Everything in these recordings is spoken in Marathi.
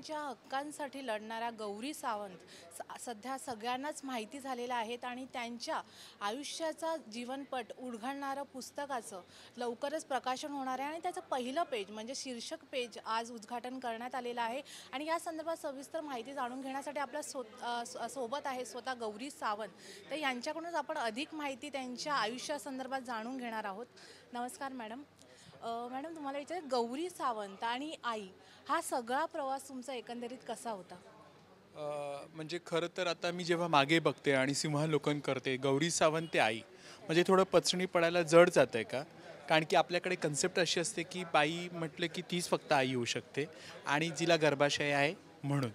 महिलांच्या हक्कांसाठी लढणारा गौरी सावंत सध्या सगळ्यांनाच माहिती झालेल्या आहेत आणि त्यांच्या आयुष्याचा जीवनपट उडघडणारं पुस्तकाचं लवकरच प्रकाशन होणार आहे आणि त्याचं पहिलं पेज म्हणजे शीर्षक पेज आज उद्घाटन करण्यात आलेलं आहे आणि या संदर्भात सविस्तर माहिती जाणून घेण्यासाठी आपल्या सो सोबत आहे स्वतः गौरी सावंत तर यांच्याकडूनच आपण अधिक माहिती त्यांच्या आयुष्यासंदर्भात जाणून घेणार आहोत नमस्कार मॅडम मॅडम तुम्हाला विचार गौरी सावंत आणि आई हा सगळा प्रवास तुमचा एकंदरीत कसा होता म्हणजे खरं तर आता मी जेव्हा मागे बघते आणि सिंहलोकन करते गौरी सावंत ते आई म्हणजे थोडं पचणी पडायला जड जात आहे का कारण की आपल्याकडे कन्सेप्ट अशी असते की बाई म्हटलं की तीच फक्त आई होऊ शकते आणि जिला गर्भाशय आहे म्हणून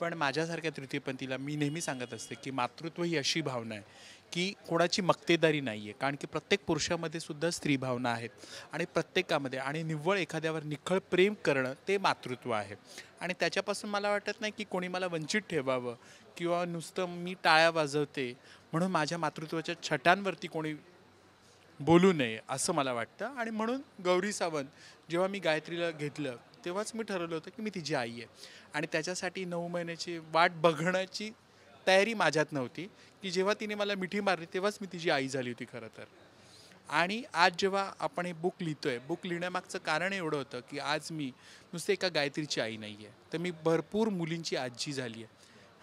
पण माझ्यासारख्या तृतीयपंथीला मी नेहमी सांगत असते की मातृत्व ही अशी भावना आहे की कोणाची मक्तेदारी नाही आहे कारण की प्रत्येक पुरुषामध्ये सुद्धा स्त्री भावना आहेत आणि प्रत्येकामध्ये आणि निव्वळ एखाद्यावर निखळ प्रेम करणं ते मातृत्व आहे आणि त्याच्यापासून मला वाटत नाही की कोणी मला वंचित ठेवावं किंवा नुसतं मी टाळ्या वाजवते म्हणून माझ्या मातृत्वाच्या छटांवरती कोणी बोलू नये असं मला वाटतं आणि म्हणून गौरी सावंत जेव्हा मी गायत्रीला घेतलं तेव्हाच मी ठरवलं होतं की मी तिची आई आहे आणि त्याच्यासाठी नऊ महिन्याची वाट बघण्याची तयारी माझ्यात नव्हती की जेव्हा तिने मला मिठी मारली तेव्हाच मी तिची आई झाली होती खरं तर आणि आज जेव्हा आपण हे बुक लिहितो आहे बुक लिहिण्यामागचं कारण एवढं होतं की आज मी नुसते एका गायत्रीची आई नाही आहे तर मी भरपूर मुलींची आजी झाली आहे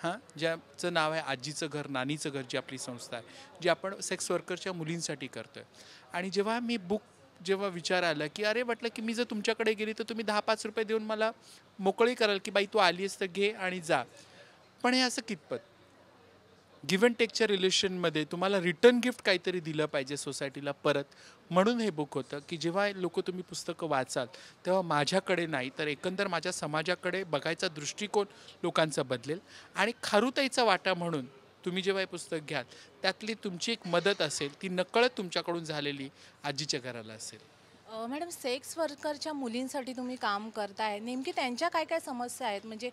हां ज्याचं नाव आहे आजीचं घर नानीचं घर जी आपली संस्था आहे जी आपण सेक्स वर्करच्या मुलींसाठी करतो आहे आणि जेव्हा मी बुक जेव्हा विचार आला की अरे म्हटलं की मी जर तुमच्याकडे गेली तर तुम्ही दहा पाच रुपये देऊन मला मोकळी कराल की बाई तू आली आहेस तर घे आणि जा पण हे असं कितपत गिव्ह अँड टेकच्या रिलेशनमध्ये तुम्हाला रिटर्न गिफ्ट काहीतरी दिलं पाहिजे सोसायटीला परत म्हणून हे बुक होतं की जेव्हा लोक तुम्ही पुस्तकं वाचाल तेव्हा माझ्याकडे नाही तर एकंदर माझ्या समाजाकडे बघायचा दृष्टिकोन लोकांचा बदलेल आणि खारुताईचा वाटा म्हणून तुम्ही जेव्हा हे पुस्तक घ्याल त्यातली तुमची एक मदत असेल ती नकळत तुमच्याकडून झालेली आजीच्या घराला असेल मॅडम सेक्स वर्करच्या मुलींसाठी तुम्ही काम करताय नेमकी त्यांच्या काय काय समस्या आहेत म्हणजे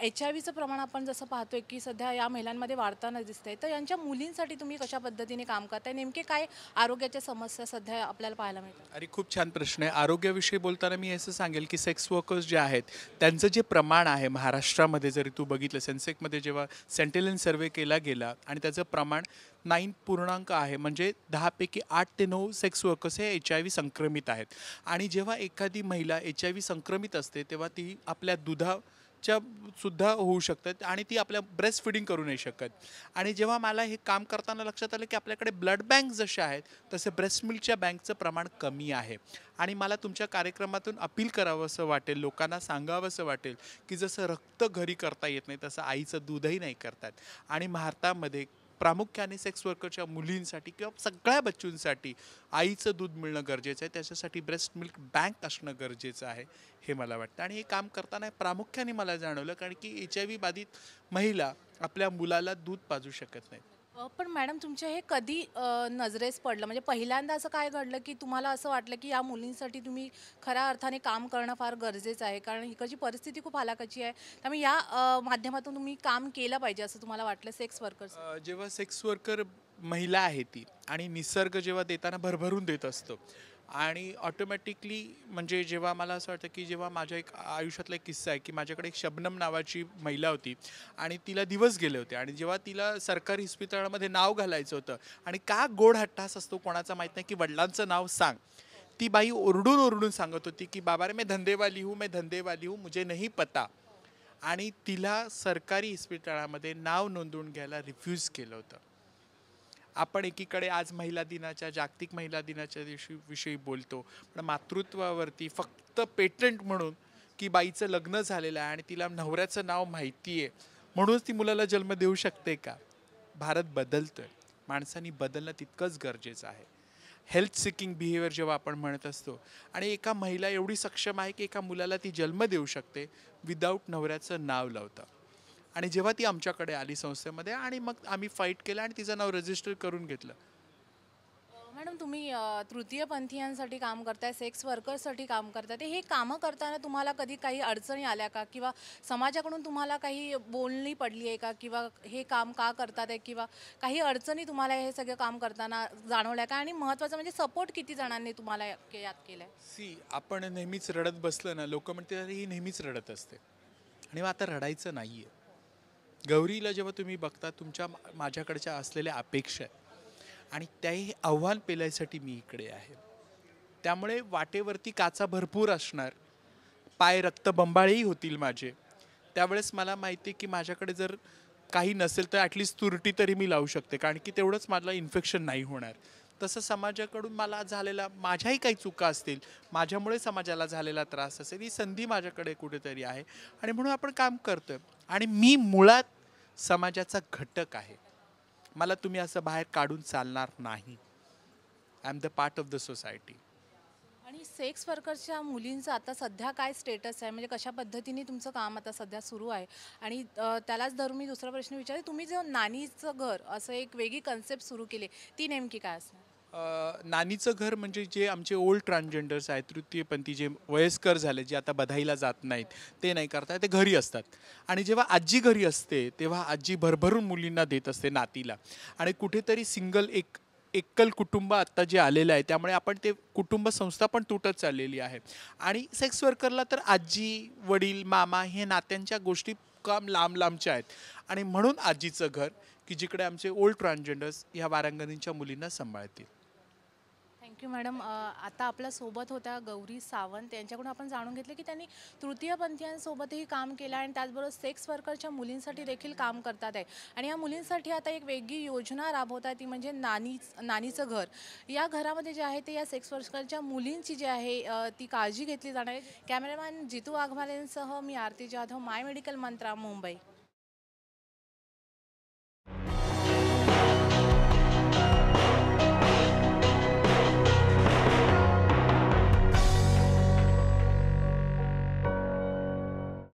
एच आय व्हीचं प्रमाण आपण जसं पाहतोय की सध्या या महिलांमध्ये वाढताना आहे तर यांच्या मुलींसाठी तुम्ही कशा पद्धतीने काम करताय नेमके काय आरोग्याच्या समस्या सध्या आपल्याला पाहायला मिळतात अरे खूप छान प्रश्न आहे आरोग्याविषयी बोलताना मी असं सांगेल की सेक्स वर्कर्स जे आहेत त्यांचं जे प्रमाण आहे महाराष्ट्रामध्ये जरी तू बघितलं सेन्सेक्समध्ये जेव्हा सेंटेलन सर्वे केला गेला आणि त्याचं प्रमाण नाईन पूर्णांक आहे म्हणजे दहापैकी आठ ते नऊ सेक्स वर्कर्स हे एच आय व्ही संक्रमित आहेत आणि जेव्हा एखादी महिला एच आय व्ही संक्रमित असते तेव्हा ती आपल्या दुधाच्या सुद्धा होऊ शकतात आणि ती आपल्या ब्रेस्ट फिडिंग करू नाही शकत आणि जेव्हा मला हे काम करताना लक्षात आलं की आपल्याकडे ब्लड बँक जसे आहेत तसे ब्रेस्ट मिल्कच्या बँकचं प्रमाण कमी आहे आणि मला तुमच्या कार्यक्रमातून अपील करावं असं वाटेल लोकांना सांगावं असं वाटेल की जसं रक्त घरी करता येत नाही तसं आईचं दूधही नाही करतात आणि भारतामध्ये प्रामुख्याने सेक्स वर्करच्या मुलींसाठी किंवा सगळ्या बच्चूंसाठी आईचं दूध मिळणं गरजेचं आहे त्याच्यासाठी ब्रेस्ट मिल्क बँक असणं गरजेचं आहे हे मला वाटतं आणि हे काम करताना प्रामुख्याने मला जाणवलं कारण की एच आय व्ही बाधित महिला आपल्या मुलाला दूध पाजू शकत नाहीत पण मॅडम तुमच्या हे कधी नजरेस पडलं म्हणजे पहिल्यांदा असं काय घडलं की तुम्हाला असं वाटलं की या मुलींसाठी तुम्ही खऱ्या अर्थाने काम करणं फार गरजेचं आहे कारण इकडची परिस्थिती खूप हालाकाची आहे त्यामुळे या माध्यमातून तुम्ही काम केलं पाहिजे असं तुम्हाला वाटलं सेक्स वर्कर जेव्हा सेक्स वर्कर महिला आहे ती आणि निसर्ग जेव्हा देताना भरभरून देत असतं आणि ऑटोमॅटिकली म्हणजे जेव्हा मला असं वाटतं की जेव्हा माझ्या एक आयुष्यातला एक किस्सा आहे की माझ्याकडे एक शबनम नावाची महिला होती आणि तिला दिवस गेले होते आणि जेव्हा तिला सरकारी इस्पितळामध्ये नाव घालायचं होतं आणि का गोड हट्टास असतो कोणाचा माहीत नाही की वडिलांचं नाव सांग ती बाई ओरडून ओरडून सांगत होती की बाबा रे मी धंदेवाली हूँ मी धंदेवाली हूँ मुझे नाही पता आणि तिला सरकारी इस्पितळामध्ये नाव नोंदवून घ्यायला रिफ्यूज केलं होतं आपण एकीकडे आज महिला दिनाच्या जागतिक महिला दिनाच्या दिवशी विषयी बोलतो पण मातृत्वावरती फक्त पेटंट म्हणून की बाईचं लग्न झालेलं आहे आणि तिला नवऱ्याचं नाव माहिती आहे म्हणूनच ती मुलाला जन्म देऊ शकते का भारत बदलतो आहे माणसांनी बदलणं तितकंच गरजेचं आहे हेल्थ सिकिंग बिहेवियर जेव्हा आपण म्हणत असतो आणि एका महिला एवढी सक्षम आहे की एका मुलाला ती जन्म देऊ शकते विदाऊट नवऱ्याचं नाव लावतं आणि जेव्हा ती आमच्याकडे आली संस्थेमध्ये आणि मग आम्ही फाईट केलं आणि तिचं नाव रजिस्टर करून घेतलं मॅडम तुम्ही तृतीय पंथीयांसाठी काम करताय सेक्स वर्कर्ससाठी काम करताय ते हे कामं करताना तुम्हाला कधी काही अडचणी आल्या का किंवा समाजाकडून तुम्हाला काही बोलणी पडली आहे का किंवा हे काम का करतात आहे किंवा काही अडचणी तुम्हाला हे सगळं काम करताना जाणवल्या का आणि महत्त्वाचं म्हणजे सपोर्ट किती जणांनी तुम्हाला यात केलं सी आपण नेहमीच रडत बसलं ना लोक म्हणते ही नेहमीच रडत असते आणि आता रडायचं नाही आहे गौरीला जेव्हा तुम्ही बघता तुमच्या माझ्याकडच्या असलेल्या अपेक्षा आणि त्याही आव्हान पेलायसाठी मी इकडे आहे त्यामुळे वाटेवरती काचा भरपूर असणार पाय रक्त रक्तबंबाळेही होतील माझे त्यावेळेस मला माहिती आहे की माझ्याकडे जर काही नसेल तर ॲटलीस्ट तुरटी तरी मी लावू शकते कारण की तेवढंच मला इन्फेक्शन नाही होणार तसं समाजाकडून मला झालेला माझ्याही काही चुका असतील माझ्यामुळे समाजाला झालेला त्रास असेल ही संधी माझ्याकडे कुठेतरी आहे आणि म्हणून आपण काम करतो आणि मी मुळात समाजाचा घटक आहे मला तुम्ही असं बाहेर काढून चालणार नाही I am the part of the society आणि सेक्स वर्करच्या मुलींचं आता सध्या काय स्टेटस आहे म्हणजे कशा पद्धतीने तुमचं काम आता सध्या सुरू आहे आणि त्यालाच धरून मी दुसरा प्रश्न विचारते तुम्ही जे नानीचं घर असं एक वेगळी कन्सेप्ट सुरू केली ती नेमकी काय असणार नानीचं घर म्हणजे जे आमचे ओल्ड ट्रान्सजेंडर्स आहेत तृतीयपंथी जे वयस्कर झाले जे आता बधाईला जात नाहीत ते नाही करता ते घरी असतात आणि जेव्हा आजी घरी असते तेव्हा आजी भरभरून मुलींना देत असते नातीला आणि कुठेतरी सिंगल एक एकल कुटुंब आत्ता जे आलेलं आहे त्यामुळे आपण ते कुटुंब संस्था पण तुटत चाललेली आहे आणि सेक्स वर्करला तर आजी वडील मामा हे नात्यांच्या गोष्टी काम लांब लांबच्या आहेत आणि म्हणून आजीचं घर की जिकडे आमचे ओल्ड ट्रान्सजेंडर्स ह्या वारांगणींच्या मुलींना सांभाळतील थँक्यू मॅडम आता आपल्यासोबत होत्या गौरी सावंत यांच्याकडून आपण जाणून घेतलं की त्यांनी तृतीयपंथीयांसोबतही काम केलं आणि त्याचबरोबर सेक्स वर्करच्या मुलींसाठी देखील काम करतात आहे आणि या मुलींसाठी आता एक वेगळी योजना राबवत आहे ती म्हणजे नानी नानीचं घर या घरामध्ये जे आहे ते या सेक्स वर्करच्या मुलींची जी आहे ती काळजी घेतली जाणार आहे कॅमेरामॅन जितू वाघमालेंसह मी आरती जाधव माय मेडिकल मंत्रा मुंबई